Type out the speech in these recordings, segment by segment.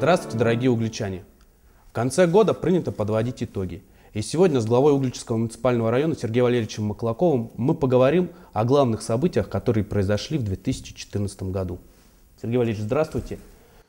Здравствуйте, дорогие угличане! В конце года принято подводить итоги. И сегодня с главой Угличского муниципального района Сергеем Валерьевичем Маклаковым мы поговорим о главных событиях, которые произошли в 2014 году. Сергей Валерьевич, здравствуйте.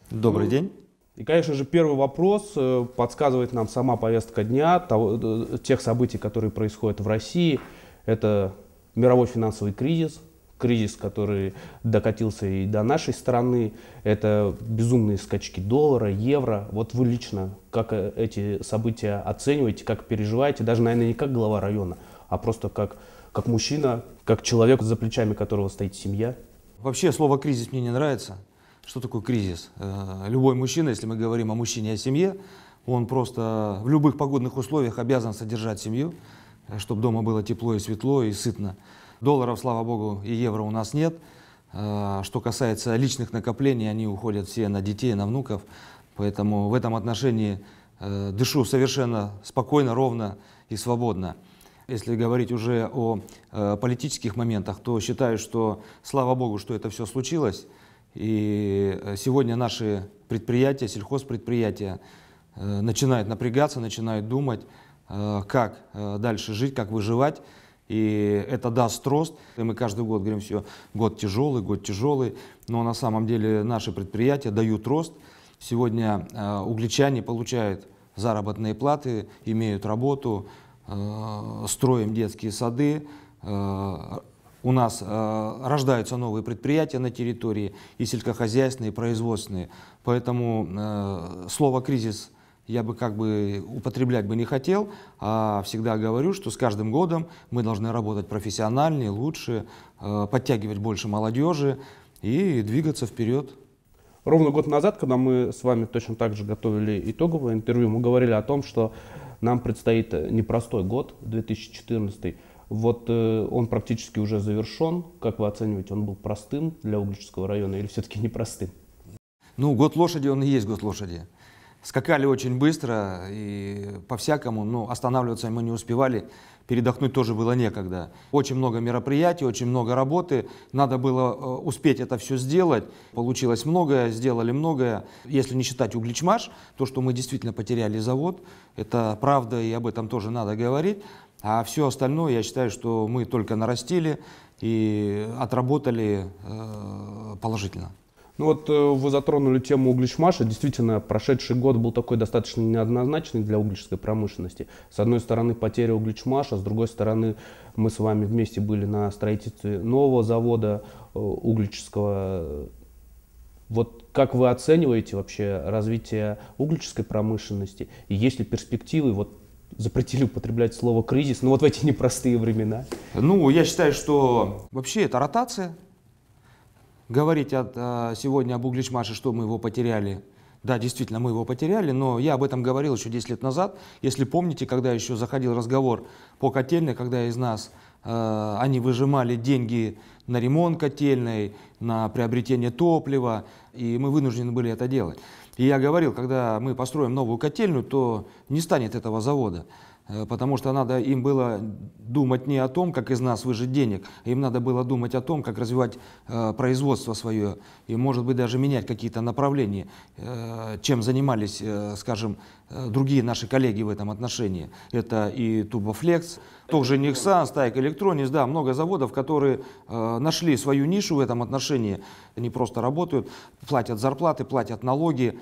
Добрый ну, день. И, конечно же, первый вопрос э, подсказывает нам сама повестка дня, того, э, тех событий, которые происходят в России. Это мировой финансовый кризис, кризис, который докатился и до нашей страны. Это безумные скачки доллара, евро. Вот вы лично как э, эти события оцениваете, как переживаете, даже, наверное, не как глава района, а просто как, как мужчина, как человек, за плечами которого стоит семья? Вообще слово «кризис» мне не нравится. Что такое кризис? Э, любой мужчина, если мы говорим о мужчине и о семье, он просто в любых погодных условиях обязан содержать семью, э, чтобы дома было тепло и светло и сытно. Долларов, слава богу, и евро у нас нет. А, что касается личных накоплений, они уходят все на детей, на внуков. Поэтому в этом отношении э, дышу совершенно спокойно, ровно и свободно. Если говорить уже о э, политических моментах, то считаю, что слава богу, что это все случилось. И э, сегодня наши предприятия, сельхозпредприятия начинают напрягаться, начинают думать, как дальше жить, как выживать. И это даст рост. И мы каждый год говорим, все, год тяжелый, год тяжелый. Но на самом деле наши предприятия дают рост. Сегодня э, угличане получают заработные платы, имеют работу, э, строим детские сады, э, у нас э, рождаются новые предприятия на территории, и сельскохозяйственные, и производственные. Поэтому э, слово «кризис» я бы как бы употреблять бы не хотел, а всегда говорю, что с каждым годом мы должны работать профессиональнее, лучше, э, подтягивать больше молодежи и двигаться вперед. Ровно год назад, когда мы с вами точно так же готовили итоговое интервью, мы говорили о том, что нам предстоит э, непростой год, 2014. Вот э, он практически уже завершен. Как вы оцениваете, он был простым для Угличского района или все-таки непростым? Ну, год лошади, он и есть год лошади скакали очень быстро и по-всякому, но ну, останавливаться мы не успевали, передохнуть тоже было некогда. Очень много мероприятий, очень много работы, надо было э, успеть это все сделать, получилось многое, сделали многое. Если не считать угличмаш, то, что мы действительно потеряли завод, это правда, и об этом тоже надо говорить. А все остальное, я считаю, что мы только нарастили и отработали э, положительно. Ну вот э, вы затронули тему Угличмаша. Действительно, прошедший год был такой достаточно неоднозначный для угличской промышленности. С одной стороны, потеря Угличмаша, с другой стороны, мы с вами вместе были на строительстве нового завода э, углического. Вот как вы оцениваете вообще развитие углической промышленности? И есть ли перспективы вот запретили употреблять слово кризис, но ну вот в эти непростые времена? Ну, я считаю, что вообще это ротация, говорить от, а, сегодня об Угличмаше, что мы его потеряли, да, действительно, мы его потеряли, но я об этом говорил еще 10 лет назад. Если помните, когда еще заходил разговор по котельной, когда из нас э, они выжимали деньги на ремонт котельной, на приобретение топлива, и мы вынуждены были это делать. И я говорил, когда мы построим новую котельную, то не станет этого завода. Э, потому что надо им было думать не о том, как из нас выжить денег, а им надо было думать о том, как развивать э, производство свое и, может быть, даже менять какие-то направления, э, чем занимались, э, скажем, э, другие наши коллеги в этом отношении. Это и Тубофлекс, тоже Nixan, Стайк Электроникс, да, много заводов, которые э, нашли свою нишу в этом отношении, они просто работают, платят зарплаты, платят налоги,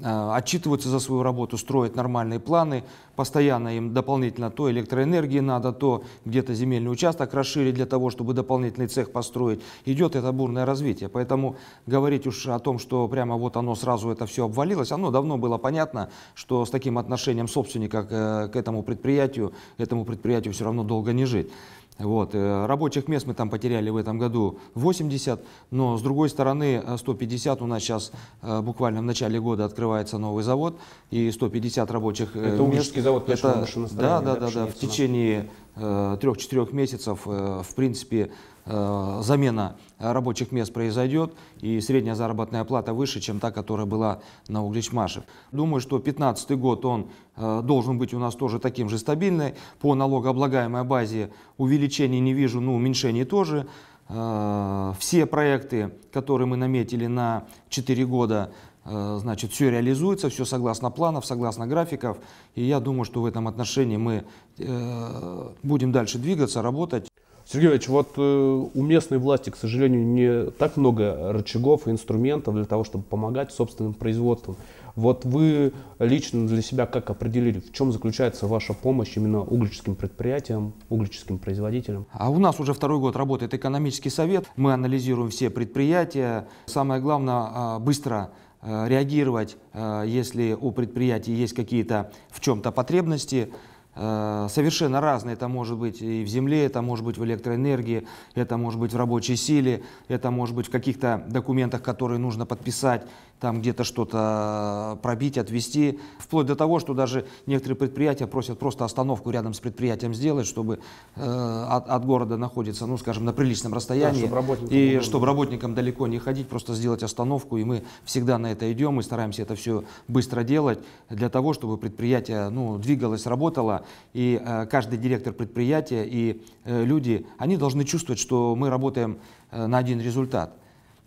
Э, Отчитываться за свою работу, строят нормальные планы, постоянно им дополнительно то электроэнергии надо, то где-то земельный участок расширить для того, чтобы дополнительный цех построить. Идет это бурное развитие, поэтому говорить уж о том, что прямо вот оно сразу это все обвалилось, оно давно было понятно, что с таким отношением собственника к э, этому предприятию, этому предприятию все равно долго не жить. Вот. Э, рабочих мест мы там потеряли в этом году 80, но с другой стороны 150 э, у нас сейчас э, буквально в начале года открывается новый завод и 150 рабочих Это мест. Ужский завод, это, да, да, да, да, в течение Э, трех-четырех месяцев, э, в принципе, э, замена рабочих мест произойдет, и средняя заработная плата выше, чем та, которая была на Угличмаше. Думаю, что 2015 год он должен быть у нас тоже таким же стабильным. По налогооблагаемой базе увеличений не вижу, но уменьшений тоже. Все проекты, которые мы наметили на 4 года, Э, значит, все реализуется, все согласно планов, согласно графиков. И я думаю, что в этом отношении мы э, будем дальше двигаться, работать. Сергей Иванович, вот э, у местной власти, к сожалению, не так много рычагов и инструментов для того, чтобы помогать собственным производствам. Вот вы лично для себя как определили, в чем заключается ваша помощь именно углическим предприятиям, углическим производителям? А у нас уже второй год работает экономический совет. Мы анализируем все предприятия. Самое главное, а, быстро Э, реагировать, э, если у предприятия есть какие-то в чем-то потребности, Э, совершенно разные. Это может быть и в земле, это может быть в электроэнергии, это может быть в рабочей силе, это может быть в каких-то документах, которые нужно подписать, там где-то что-то э, пробить, отвести. Вплоть до того, что даже некоторые предприятия просят просто остановку рядом с предприятием сделать, чтобы э, от, от города находится, ну, скажем, на приличном расстоянии. Да, чтобы и чтобы работникам далеко не ходить, просто сделать остановку. И мы всегда на это идем и стараемся это все быстро делать для того, чтобы предприятие ну, двигалось, работало и э, каждый директор предприятия и э, люди, они должны чувствовать, что мы работаем э, на один результат.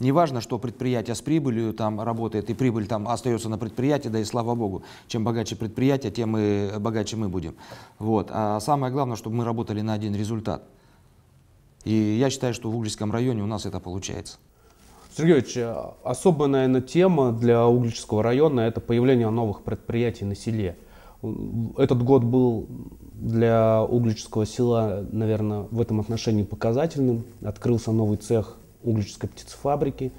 Неважно, что предприятие с прибылью там работает, и прибыль там остается на предприятии, да и слава богу. Чем богаче предприятие, тем и богаче мы будем. Вот. А самое главное, чтобы мы работали на один результат. И я считаю, что в Угличском районе у нас это получается. Сергеевич, особая, наверное, тема для Угличского района – это появление новых предприятий на селе. Этот год был для углического села, наверное, в этом отношении показательным. Открылся новый цех углической птицефабрики.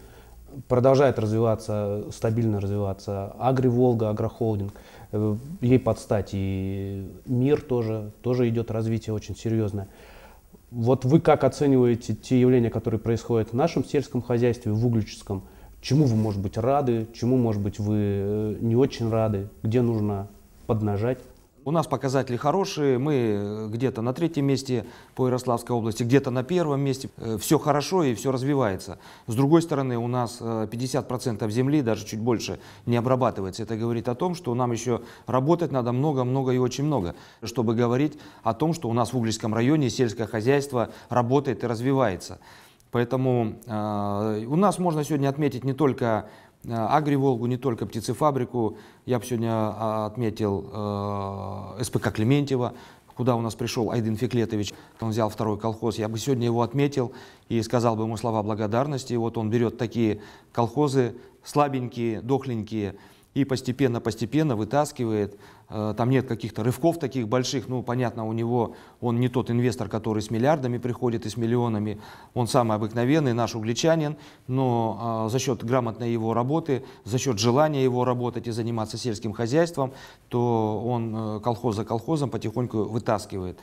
Продолжает развиваться, стабильно развиваться Агри-Волга, Агрохолдинг. Э, ей подстать и мир тоже, тоже идет развитие очень серьезное. Вот вы как оцениваете те явления, которые происходят в нашем сельском хозяйстве, в углическом? Чему вы, может быть, рады? Чему, может быть, вы э, не очень рады? Где нужно поднажать. У нас показатели хорошие, мы э, где-то на третьем месте по Ярославской области, где-то на первом месте. Э, все хорошо и все развивается. С другой стороны, у нас 50% э, земли, даже чуть больше, не обрабатывается. Это говорит о том, что нам еще работать надо много-много и очень много, чтобы говорить о том, что у нас в Угличском районе сельское хозяйство работает и развивается. Поэтому э, у нас можно сегодня отметить не только а, Агриволгу, не только птицефабрику. Я бы сегодня а, отметил э, СПК Клементьева, куда у нас пришел Айдин Феклетович. Он взял второй колхоз. Я бы сегодня его отметил и сказал бы ему слова благодарности. вот он берет такие колхозы, слабенькие, дохленькие, и постепенно-постепенно вытаскивает. Э, там нет каких-то рывков таких больших. Ну, понятно, у него он не тот инвестор, который с миллиардами приходит и с миллионами. Он самый обыкновенный, наш угличанин. Но э, за счет грамотной его работы, за счет желания его работать и заниматься сельским хозяйством, то он э, колхоз за колхозом потихоньку вытаскивает.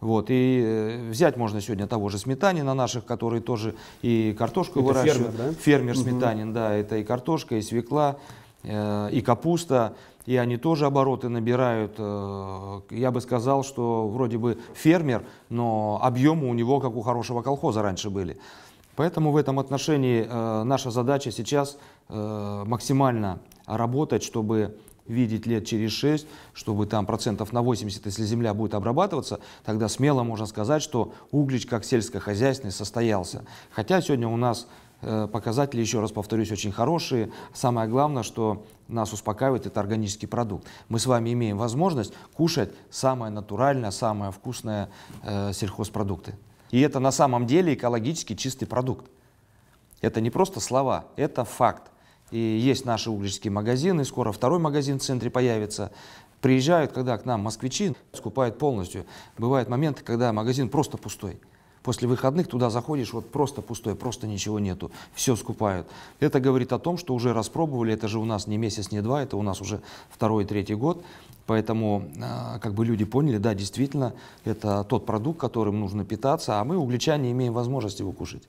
Вот. И взять можно сегодня того же сметанина наших, который тоже и картошку это выращивает. Фермер, да? фермер угу. сметанин, да, это и картошка, и свекла. Э, и капуста, и они тоже обороты набирают. Э, я бы сказал, что вроде бы фермер, но объемы у него, как у хорошего колхоза раньше были. Поэтому в этом отношении э, наша задача сейчас максимально работать, чтобы видеть лет через 6, чтобы там процентов на 80, если земля будет обрабатываться, тогда смело можно сказать, что Углич как сельскохозяйственный состоялся. Хотя сегодня у нас Э, показатели, еще раз повторюсь, очень хорошие. Самое главное, что нас успокаивает, этот органический продукт. Мы с вами имеем возможность кушать самое натуральное, самое вкусное э, сельхозпродукты. И это на самом деле экологически чистый продукт. Это не просто слова, это факт. И есть наши углические магазины, скоро второй магазин в центре появится. Приезжают, когда к нам москвичи, скупают полностью. Бывают моменты, когда магазин просто пустой. После выходных туда заходишь, вот просто пустое, просто ничего нету. Все скупают. Это говорит о том, что уже распробовали, это же у нас не месяц, не два, это у нас уже второй, третий год. Поэтому а, как бы люди поняли, да, действительно, это тот продукт, которым нужно питаться, а мы, угличане, имеем возможность его кушать.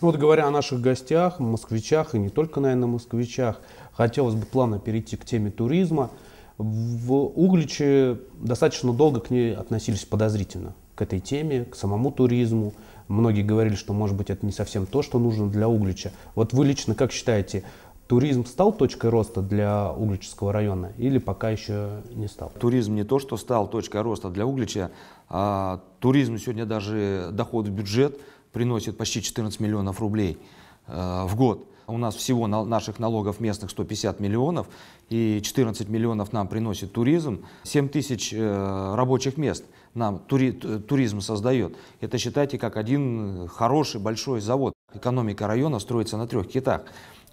Ну, вот говоря о наших гостях, москвичах и не только, наверное, москвичах, хотелось бы плавно перейти к теме туризма. В Угличе достаточно долго к ней относились подозрительно к этой теме, к самому туризму. Многие говорили, что, может быть, это не совсем то, что нужно для Углича. Вот вы лично как считаете, туризм стал точкой роста для Угличского района или пока еще не стал? Туризм не то, что стал точкой роста для Углича. А, туризм сегодня даже доход в бюджет приносит почти 14 миллионов рублей э, в год. У нас всего на наших налогов местных 150 миллионов, и 14 миллионов нам приносит туризм, 7 тысяч э, рабочих мест нам тури, э, туризм создает. Это считайте как один э, хороший большой завод. Экономика района строится на трех китах.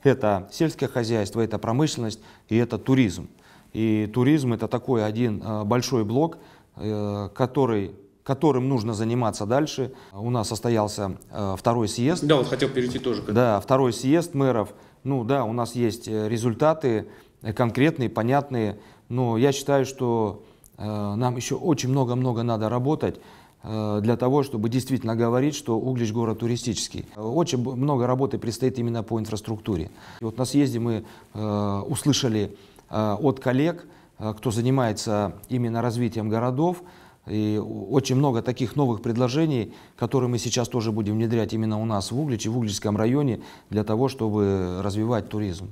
Это сельское хозяйство, это промышленность и это туризм. И туризм это такой один э, большой блок, который которым нужно заниматься дальше. У нас состоялся второй съезд. Да, вот хотел перейти тоже. Да, второй съезд мэров. Ну да, у нас есть результаты конкретные, понятные. Но я считаю, что Э, нам еще очень много-много надо работать э, для того, чтобы действительно говорить, что Углич город туристический. Очень много работы предстоит именно по инфраструктуре. И вот на съезде мы э, услышали от коллег, кто занимается именно развитием городов, и очень много таких новых предложений, которые мы сейчас тоже будем внедрять именно у нас в Угличе, в Угличском районе, для того, чтобы развивать туризм.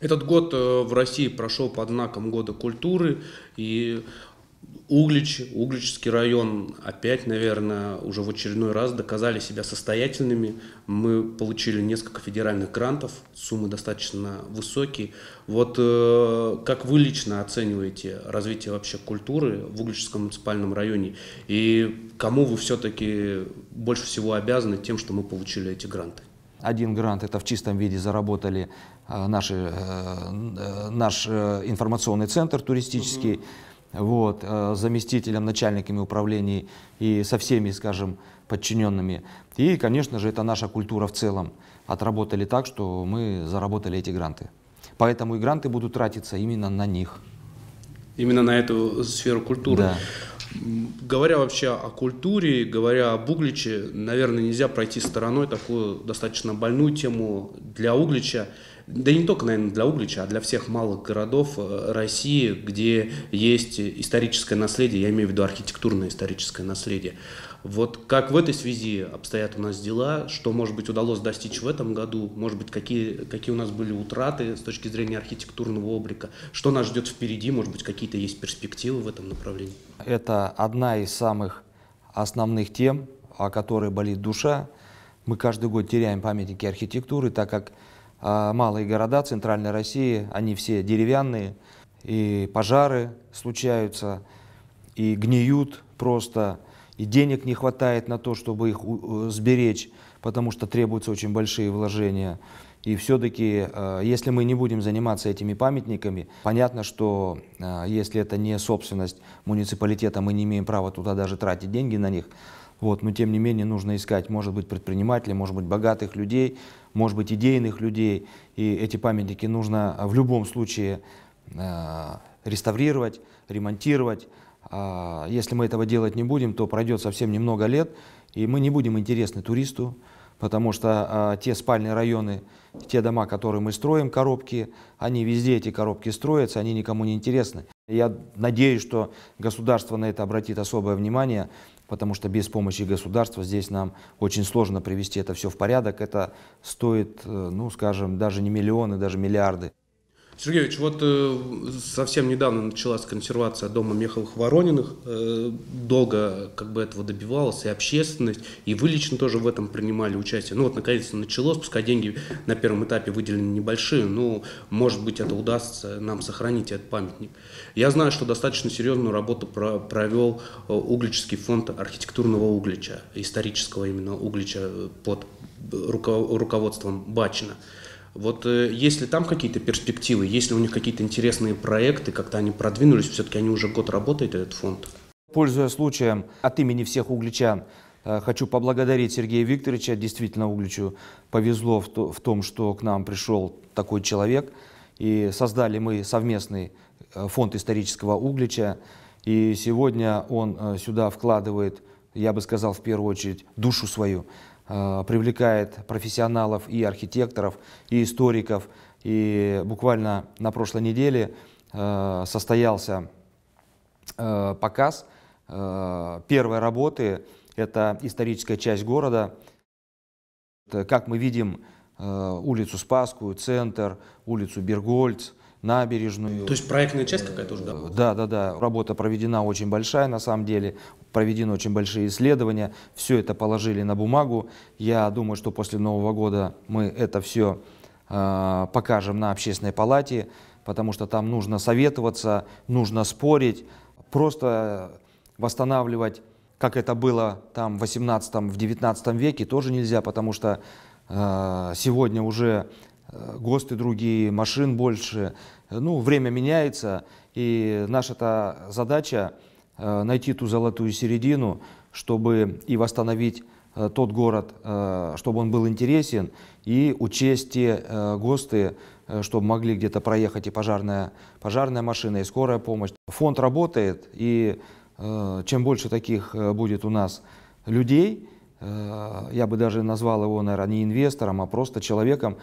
Этот год э, в России прошел под знаком года культуры, и Углич, Угличский район опять, наверное, уже в очередной раз доказали себя состоятельными. Мы получили несколько федеральных грантов, суммы достаточно высокие. Вот э, как вы лично оцениваете развитие вообще культуры в Угличском муниципальном районе и кому вы все-таки больше всего обязаны тем, что мы получили эти гранты? Один грант это в чистом виде заработали э, наши, э, э, наш информационный центр туристический. Угу. Вот, заместителем, начальниками управлений и со всеми, скажем, подчиненными. И, конечно же, это наша культура в целом. Отработали так, что мы заработали эти гранты. Поэтому и гранты будут тратиться именно на них. Именно на эту сферу культуры. Да. Говоря вообще о культуре, говоря об Угличе, наверное, нельзя пройти стороной такую достаточно больную тему для Углича – да и не только, наверное, для Углича, а для всех малых городов э, России, где есть историческое наследие, я имею в виду архитектурное историческое наследие. Вот как в этой связи обстоят у нас дела, что, может быть, удалось достичь в этом году, может быть, какие, какие у нас были утраты с точки зрения архитектурного облика, что нас ждет впереди, может быть, какие-то есть перспективы в этом направлении? Это одна из самых основных тем, о которой болит душа. Мы каждый год теряем памятники архитектуры, так как а малые города Центральной России, они все деревянные, и пожары случаются, и гниют просто, и денег не хватает на то, чтобы их э, сберечь, потому что требуются очень большие вложения. И все-таки, э, если мы не будем заниматься этими памятниками, понятно, что э, если это не собственность муниципалитета, мы не имеем права туда даже тратить деньги на них, вот, но тем не менее нужно искать, может быть, предпринимателей, может быть, богатых людей, может быть, идейных людей. И эти памятники нужно а, в любом случае э, реставрировать, ремонтировать. А если мы этого делать не будем, то пройдет совсем немного лет, и мы не будем интересны туристу, потому что а, те спальные районы, те дома, которые мы строим, коробки, они везде эти коробки строятся, они никому не интересны. Я надеюсь, что государство на это обратит особое внимание, потому что без помощи государства здесь нам очень сложно привести это все в порядок. Это стоит, э, ну, скажем, даже не миллионы, даже миллиарды. Сергеевич, вот э, совсем недавно началась консервация дома Меховых Ворониных. Э, долго как бы этого добивалась и общественность, и вы лично тоже в этом принимали участие. Ну вот наконец-то началось, пускай деньги на первом этапе выделены небольшие, но может быть это удастся нам сохранить этот памятник. Я знаю, что достаточно серьезную работу про провел э, Угличский фонд архитектурного Углича, исторического именно Углича под э, руководством Бачина. Вот э, если там какие-то перспективы, если у них какие-то интересные проекты, как-то они продвинулись, все-таки они уже год работает, этот фонд. Пользуясь случаем, от имени всех угличан э, хочу поблагодарить Сергея Викторовича. Действительно, Угличу повезло в, в том, что к нам пришел такой человек. И создали мы совместный э, фонд исторического Углича. И сегодня он э, сюда вкладывает, я бы сказал, в первую очередь душу свою – Э, привлекает профессионалов и архитекторов, и историков. И буквально на прошлой неделе э, состоялся э, показ первой работы. Это историческая часть города. Как мы видим, улицу Спасскую, центр, улицу Бергольц, набережную. То есть проектная часть какая-то уже? Да? да, да, да. Работа проведена очень большая на самом деле. Проведены очень большие исследования. Все это положили на бумагу. Я думаю, что после Нового года мы это все э, а, покажем на общественной палате, потому что там нужно советоваться, нужно спорить, просто восстанавливать как это было там в 18 в 19 веке, тоже нельзя, потому что э, сегодня уже Э, ГОСТы другие, машин больше. Ну, время меняется, и наша-то задача э, найти ту золотую середину, чтобы и восстановить э, тот город, чтобы он был интересен, и учесть те ГОСТы, чтобы могли где-то проехать и пожарная, пожарная машина, и скорая помощь. Фонд работает, и чем больше таких будет у нас людей, я бы даже назвал его, наверное, не инвестором, а просто человеком,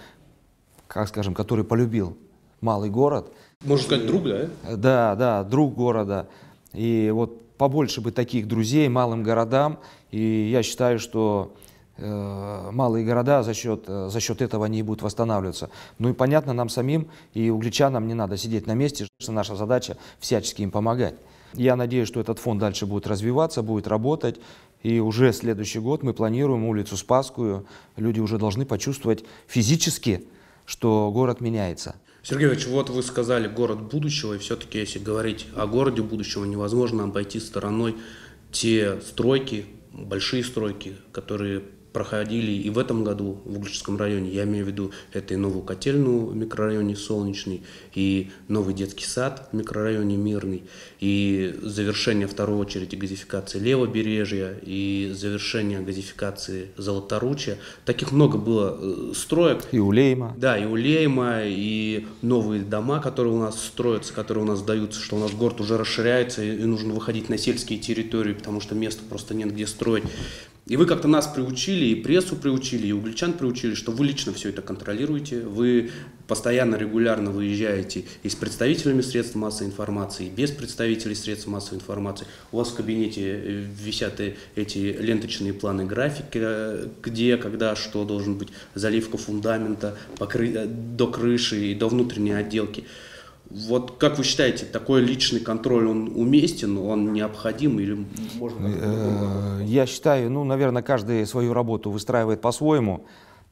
как скажем, который полюбил малый город. Можно сказать, друг, да? Да, да, друг города. И вот побольше бы таких друзей малым городам. И я считаю, что э, малые города за счет, э, за счет этого они и будут восстанавливаться. Ну и понятно, нам самим и угличанам не надо сидеть на месте, что наша задача всячески им помогать. Я надеюсь, что этот фонд дальше будет развиваться, будет работать. И уже следующий год мы планируем улицу Спасскую. Люди уже должны почувствовать физически, что город меняется. Сергей Ильич, вот вы сказали город будущего, и все-таки если говорить о городе будущего, невозможно обойти стороной те стройки, большие стройки, которые проходили и в этом году в Угличском районе. Я имею в виду это и новую котельную в микрорайоне Солнечный, и новый детский сад в микрорайоне Мирный, и завершение второй очереди газификации Левобережья, и завершение газификации Золоторучья. Таких много было э, строек. И Улейма. Да, и Улейма, и новые дома, которые у нас строятся, которые у нас даются, что у нас город уже расширяется, и нужно выходить на сельские территории, потому что места просто нет где строить. И вы как-то нас приучили, и прессу приучили, и угличан приучили, что вы лично все это контролируете, вы постоянно, регулярно выезжаете и с представителями средств массовой информации, и без представителей средств массовой информации. У вас в кабинете э, висят э, эти ленточные планы графики, где, когда, что должен быть, заливка фундамента покры... Э, до крыши и до внутренней отделки. Вот как вы считаете, такой личный контроль, он уместен, он необходим или можно э, Я считаю, ну, наверное, каждый свою работу выстраивает по-своему.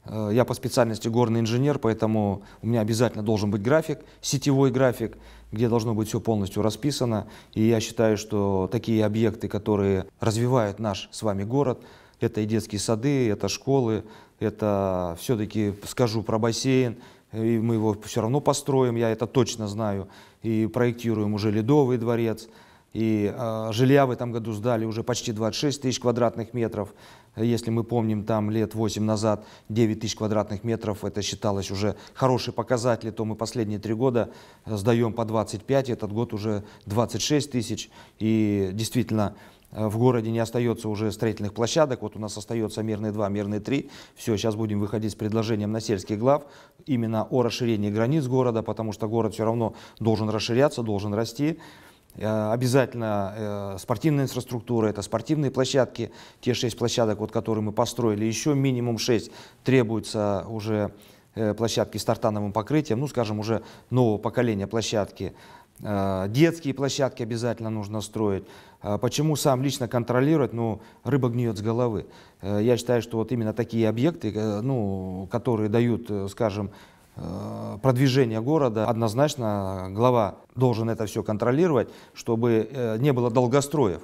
Э, я по специальности горный инженер, поэтому у меня обязательно должен быть график, сетевой график, где должно быть все полностью расписано. И я считаю, что такие объекты, которые развивают наш с вами город, это и детские сады, это школы, это все-таки, скажу про бассейн, и мы его все равно построим, я это точно знаю, и проектируем уже Ледовый дворец, и э, жилья в этом году сдали уже почти 26 тысяч квадратных метров. Если мы помним, там лет 8 назад 9 тысяч квадратных метров, это считалось уже хороший показатель, то мы последние три года э, сдаем по 25, этот год уже 26 тысяч. И действительно, Э, в городе не остается уже строительных площадок. Вот у нас остается Мирный 2, Мирный 3. Все, сейчас будем выходить с предложением на сельский глав именно о расширении границ города, потому что город все равно должен расширяться, должен расти. Э, обязательно э, спортивная инфраструктура, это спортивные площадки, те шесть площадок, вот, которые мы построили, еще минимум шесть требуется уже площадки с тартановым покрытием, ну, скажем, уже нового поколения площадки. Э, детские площадки обязательно нужно строить. Э, почему сам лично контролировать? Ну, рыба гниет с головы. Э, я считаю, что вот именно такие объекты, ну, которые дают, скажем, продвижение города, однозначно глава должен это все контролировать, чтобы не было долгостроев.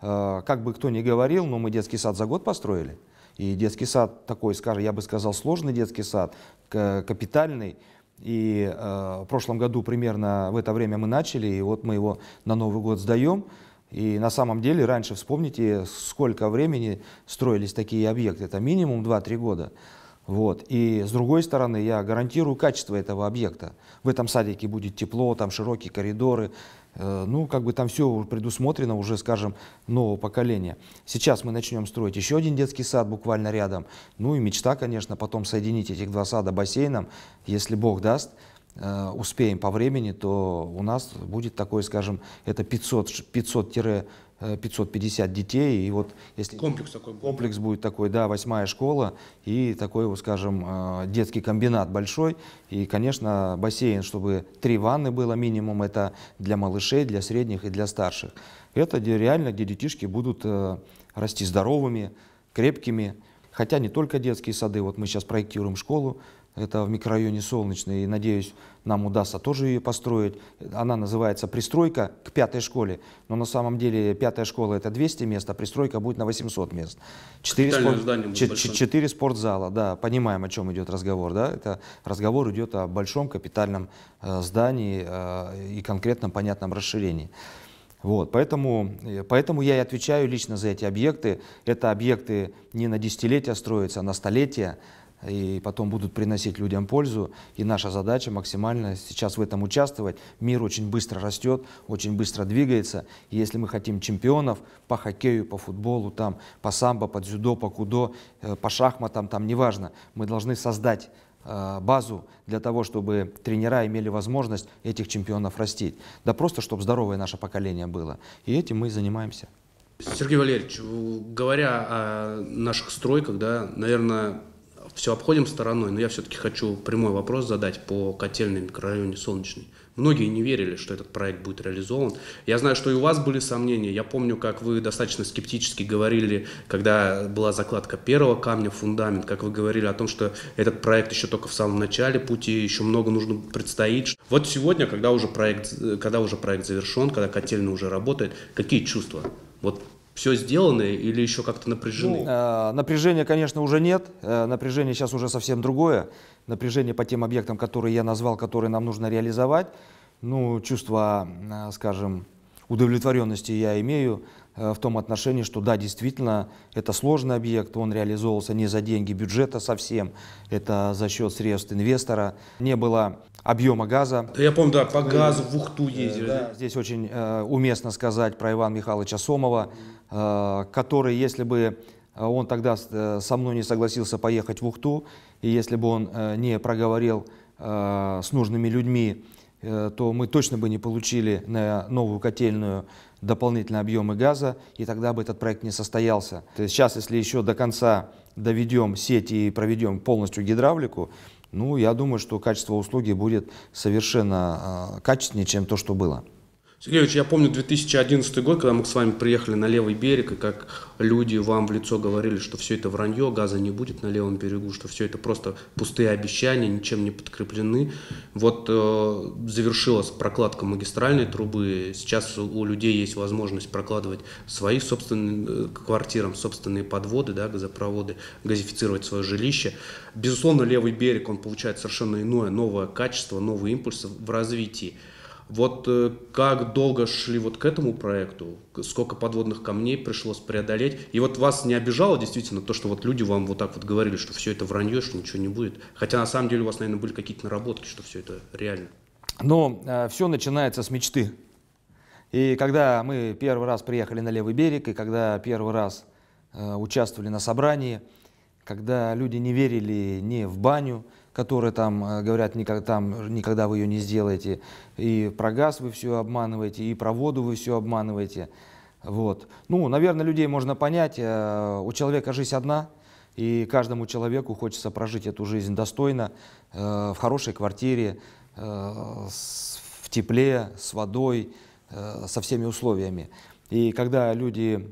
Как бы кто ни говорил, но ну, мы детский сад за год построили. И детский сад такой, скажем, я бы сказал, сложный детский сад, капитальный, и э, в прошлом году примерно в это время мы начали, и вот мы его на Новый год сдаем. И на самом деле, раньше вспомните, сколько времени строились такие объекты. Это минимум 2-3 года. Вот. И с другой стороны, я гарантирую качество этого объекта. В этом садике будет тепло, там широкие коридоры, Э, ну, как бы там все предусмотрено уже, скажем, нового поколения. Сейчас мы начнем строить еще один детский сад буквально рядом. Ну и мечта, конечно, потом соединить этих два сада бассейном, если Бог даст, э, успеем по времени, то у нас будет такой, скажем, это 500-600 550 э, детей. И вот если комплекс такой будет. комплекс будет такой, да, восьмая школа и такой, вот, скажем, э, детский комбинат большой. И, конечно, бассейн, чтобы три ванны было минимум, это для малышей, для средних и для старших. Это реально, где детишки будут э, расти здоровыми, крепкими. Хотя не только детские сады, вот мы сейчас проектируем школу, это в микрорайоне солнечный и, надеюсь, нам удастся тоже ее построить. Она называется «Пристройка к пятой школе», но на самом деле пятая школа – это 200 мест, а пристройка будет на 800 мест. Четыре, спорт... Четыре спортзала, да, понимаем, о чем идет разговор, да, это разговор идет о большом капитальном э, здании э, и конкретном понятном расширении. Вот, поэтому, э, поэтому я и отвечаю лично за эти объекты. Это объекты не на десятилетия строятся, а на столетия и потом будут приносить людям пользу. И наша задача максимально сейчас в этом участвовать. Мир очень быстро растет, очень быстро двигается. И если мы хотим чемпионов по хоккею, по футболу, там, по самбо, по дзюдо, по кудо, э, по шахматам, там неважно, мы должны создать э, базу для того, чтобы тренера имели возможность этих чемпионов растить. Да просто, чтобы здоровое наше поколение было. И этим мы и занимаемся. Сергей Валерьевич, говоря о наших стройках, да, наверное, все обходим стороной, но я все-таки хочу прямой вопрос задать по котельной микрорайоне Солнечный. Многие не верили, что этот проект будет реализован. Я знаю, что и у вас были сомнения. Я помню, как вы достаточно скептически говорили, когда была закладка первого камня, фундамент, как вы говорили о том, что этот проект еще только в самом начале пути, еще много нужно предстоит. Вот сегодня, когда уже проект, когда уже проект завершен, когда котельная уже работает, какие чувства? Вот все сделано или еще как-то напряжены? Ну, э, напряжения, конечно, уже нет. Э, напряжение сейчас уже совсем другое. Напряжение по тем объектам, которые я назвал, которые нам нужно реализовать. Ну, чувство, э, скажем, удовлетворенности я имею э, в том отношении, что да, действительно, это сложный объект, он реализовывался не за деньги бюджета совсем, это за счет средств инвестора. Не было объема газа. Да, я помню, да, по газу в Ухту ездили. Э, да, здесь очень э, уместно сказать про Ивана Михайловича Сомова, Э, который, если бы э, он тогда э, со мной не согласился поехать в Ухту, и если бы он не проговорил с нужными людьми, то мы точно бы не получили на новую котельную дополнительные объемы газа, и тогда бы этот проект не состоялся. Сейчас, если еще до конца доведем сеть и проведем полностью гидравлику, ну, я думаю, что качество услуги будет совершенно качественнее, чем то, что было. Сергеевич, я помню 2011 год, когда мы с вами приехали на левый берег, и как люди вам в лицо говорили, что все это вранье, газа не будет на левом берегу, что все это просто пустые обещания, ничем не подкреплены. Вот э, завершилась прокладка магистральной трубы, сейчас у людей есть возможность прокладывать свои собственные э, квартирам, собственные подводы, да, газопроводы, газифицировать свое жилище. Безусловно, левый берег, он получает совершенно иное, новое качество, новые импульсы в развитии. Вот э, как долго шли вот к этому проекту, сколько подводных камней пришлось преодолеть. И вот вас не обижало действительно то, что вот люди вам вот так вот говорили, что все это вранье, что ничего не будет. Хотя на самом деле у вас, наверное, были какие-то наработки, что все это реально. Но ну, э, все начинается с мечты. И когда мы первый раз приехали на левый берег, и когда первый раз э, участвовали на собрании, когда люди не верили ни в баню, которые там э, говорят, никогда, там, никогда вы ее не сделаете, и про газ вы все обманываете, и про воду вы все обманываете. Вот. Ну, наверное, людей можно понять, э, у человека жизнь одна, и каждому человеку хочется прожить эту жизнь достойно, э, в хорошей квартире, в тепле, с водой, со всеми условиями. И когда люди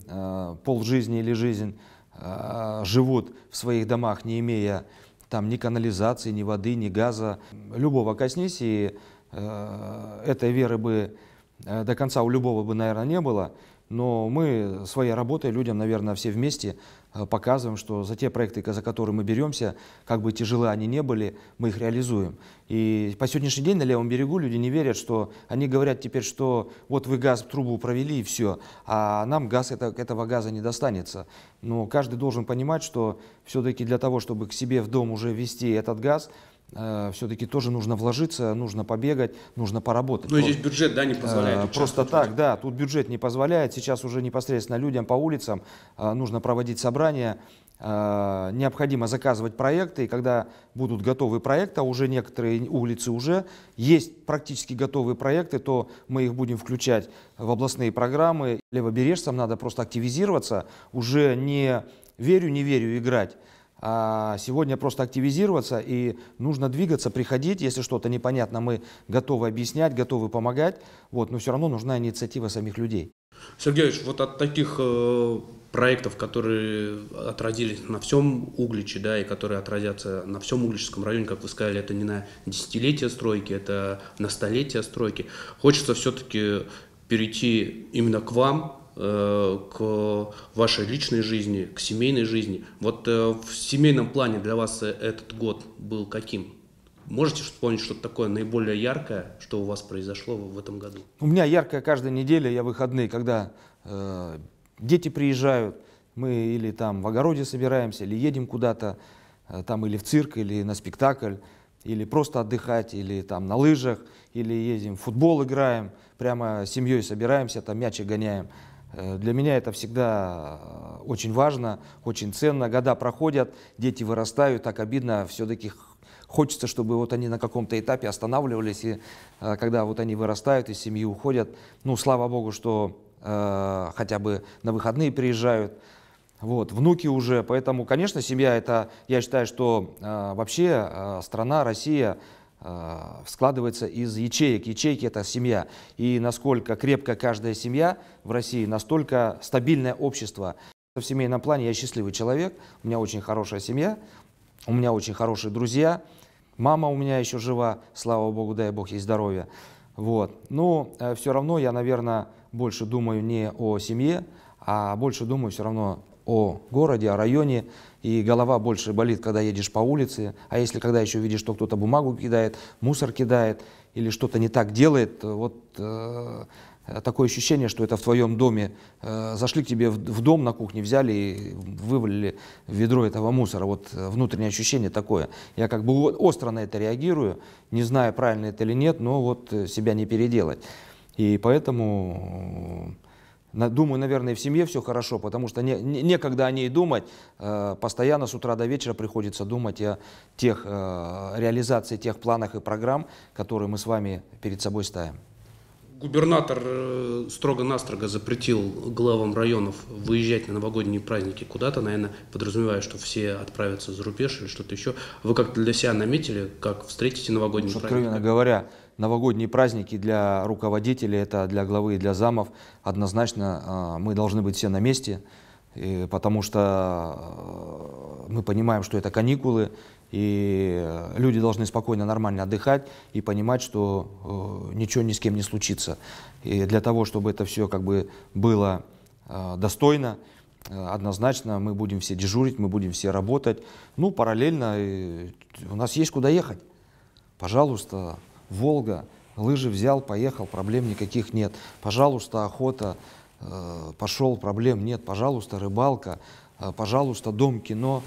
пол жизни или жизнь а, живут в своих домах, не имея там ни канализации, ни воды, ни газа. Любого коснись, и э, этой веры бы э, до конца у любого бы, наверное, не было. Но мы своей работой людям, наверное, все вместе Э, показываем, что за те проекты, за которые мы беремся, как бы тяжелы они не были, мы их реализуем. И по сегодняшний день на левом берегу люди не верят, что они говорят теперь, что вот вы газ в трубу провели и все, а нам газ это, этого газа не достанется. Но каждый должен понимать, что все-таки для того, чтобы к себе в дом уже вести этот газ, Э, все-таки тоже нужно вложиться, нужно побегать, нужно поработать. Но ну, просто, здесь бюджет, да, не э, позволяет. просто так, да, тут бюджет не позволяет. Сейчас уже непосредственно людям по улицам э, нужно проводить собрания, необходимо заказывать проекты, и когда будут готовы проекты, а уже некоторые улицы уже есть практически готовые проекты, то мы их будем включать в областные программы. Левобережцам надо просто активизироваться, уже не верю, не верю играть, а, сегодня просто активизироваться и нужно двигаться, приходить. Если что-то непонятно, мы готовы объяснять, готовы помогать, вот, но все равно нужна инициатива самих людей. Сергей, вот от таких э, проектов, которые отразились на всем Угличе, да, и которые отразятся на всем Угличском районе, как вы сказали, это не на десятилетие стройки, это на столетие стройки. Хочется все-таки перейти именно к вам, Э, к вашей личной жизни, к семейной жизни. Вот э, в семейном плане для вас э, этот год был каким? Можете вспомнить что-то такое наиболее яркое, что у вас произошло в этом году? У меня яркая каждая неделя, я выходные, когда э, дети приезжают, мы или там в огороде собираемся, или едем куда-то, э, там или в цирк, или на спектакль, или просто отдыхать, или там на лыжах, или едем, в футбол играем, прямо семьей собираемся, там мячи гоняем. Э, для меня это всегда э, очень важно, очень ценно. Года проходят, дети вырастают, так обидно, все-таки хочется, чтобы вот они на каком-то этапе останавливались, и э, когда вот они вырастают, из семьи уходят. Ну, слава богу, что э, хотя бы на выходные приезжают, вот, внуки уже, поэтому, конечно, семья это, я считаю, что э, вообще э, страна, Россия, а, складывается из ячеек. Ячейки – это семья. И насколько крепка каждая семья в России, настолько стабильное общество. В семейном плане я счастливый человек, у меня очень хорошая семья, у меня очень хорошие друзья, мама у меня еще жива, слава богу, дай бог ей здоровья. Вот. Но ну, э, все равно я, наверное, больше думаю не о семье, а больше думаю все равно о городе, о районе, и голова больше болит, когда едешь по улице, а если когда еще видишь, что кто-то бумагу кидает, мусор кидает или что-то не так делает, э, вот э, такое ощущение, что это в твоем доме, э, зашли к тебе в, в дом на кухне, взяли и вывалили в ведро этого мусора, вот э, внутреннее ощущение такое. Я как бы остро на это реагирую, не знаю, правильно это или нет, но вот э, себя не переделать. И поэтому Думаю, наверное, в семье все хорошо, потому что не, не, некогда о ней думать. Э, постоянно с утра до вечера приходится думать о тех э, реализации, тех планах и программ, которые мы с вами перед собой ставим. Губернатор э, строго-настрого запретил главам районов выезжать на новогодние праздники куда-то, наверное, подразумевая, что все отправятся за рубеж или что-то еще. Вы как-то для себя наметили, как встретите новогодние Уж, праздники? Откровенно говоря, новогодние праздники для руководителей, это для главы и для замов. Однозначно а, мы должны быть все на месте, потому что э, мы понимаем, что это каникулы, и люди должны спокойно, нормально отдыхать и понимать, что э, ничего ни с кем не случится. И для того, чтобы это все как бы было э, достойно, однозначно мы будем все дежурить, мы будем все работать. Ну, параллельно у нас есть куда ехать. Пожалуйста, Волга, лыжи взял, поехал, проблем никаких нет. Пожалуйста, охота, э, пошел, проблем нет. Пожалуйста, рыбалка, э, пожалуйста, дом кино,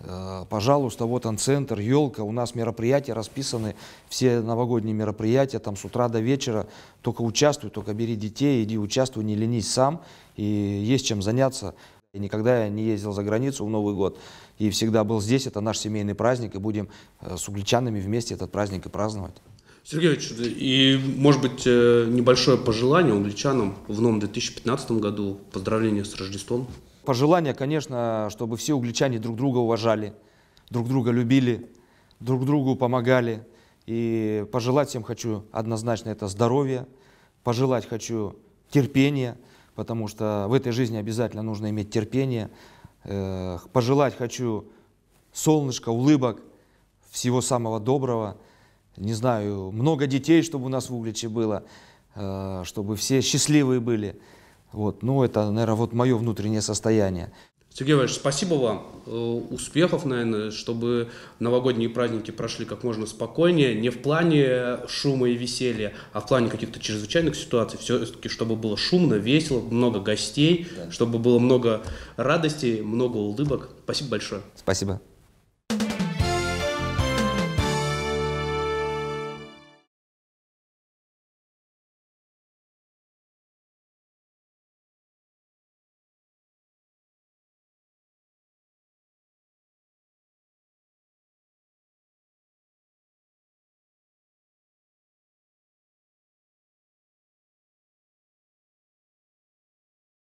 э, пожалуйста, вот он центр, елка, у нас мероприятия расписаны, все новогодние мероприятия, там с утра до вечера, только участвуй, только бери детей, иди участвуй, не ленись сам, и есть чем заняться. И никогда я не ездил за границу в Новый год, и всегда был здесь, это наш семейный праздник, и будем с угличанами вместе этот праздник и праздновать. Сергеевич, и, может быть, э, небольшое пожелание англичанам в новом 2015 году. Поздравления с Рождеством. Пожелание, конечно, чтобы все угличане друг друга уважали, друг друга любили, друг другу помогали. И пожелать всем хочу однозначно это здоровье, пожелать хочу терпения, потому что в этой жизни обязательно нужно иметь терпение. Э, пожелать хочу солнышка, улыбок, всего самого доброго – не знаю, много детей, чтобы у нас в Угличе было, э, чтобы все счастливые были. Вот, ну, это, наверное, вот мое внутреннее состояние. Сергей Иванович, спасибо вам. Э, успехов, наверное, чтобы новогодние праздники прошли как можно спокойнее, не в плане шума и веселья, а в плане каких-то чрезвычайных ситуаций. Все-таки, чтобы было шумно, весело, много гостей, да. чтобы было много радости, много улыбок. Спасибо большое. Спасибо.